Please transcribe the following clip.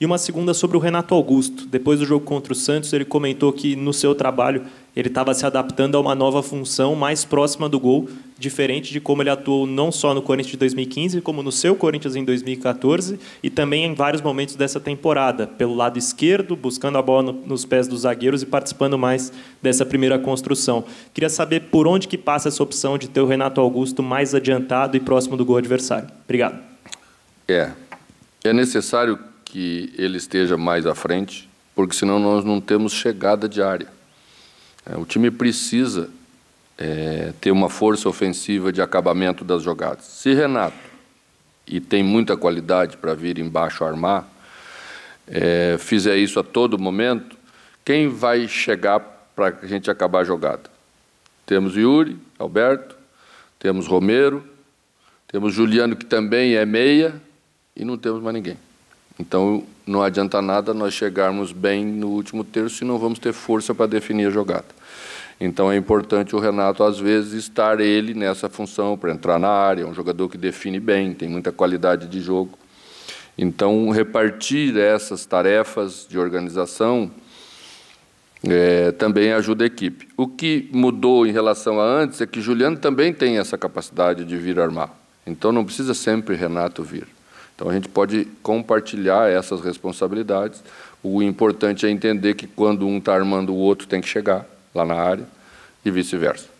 e uma segunda sobre o Renato Augusto. Depois do jogo contra o Santos, ele comentou que no seu trabalho ele estava se adaptando a uma nova função mais próxima do gol, diferente de como ele atuou não só no Corinthians de 2015, como no seu Corinthians em 2014 e também em vários momentos dessa temporada, pelo lado esquerdo, buscando a bola nos pés dos zagueiros e participando mais dessa primeira construção. Queria saber por onde que passa essa opção de ter o Renato Augusto mais adiantado e próximo do gol adversário. Obrigado. É. É necessário que ele esteja mais à frente, porque senão nós não temos chegada diária. É, o time precisa é, ter uma força ofensiva de acabamento das jogadas. Se Renato, e tem muita qualidade para vir embaixo armar, é, fizer isso a todo momento, quem vai chegar para a gente acabar a jogada? Temos Yuri, Alberto, temos Romero, temos Juliano, que também é meia, e não temos mais ninguém. Então, não adianta nada nós chegarmos bem no último terço se não vamos ter força para definir a jogada. Então, é importante o Renato, às vezes, estar ele nessa função para entrar na área. É um jogador que define bem, tem muita qualidade de jogo. Então, repartir essas tarefas de organização é, também ajuda a equipe. O que mudou em relação a antes é que Juliano também tem essa capacidade de vir armar. Então, não precisa sempre Renato vir. Então a gente pode compartilhar essas responsabilidades. O importante é entender que quando um está armando, o outro tem que chegar lá na área e vice-versa.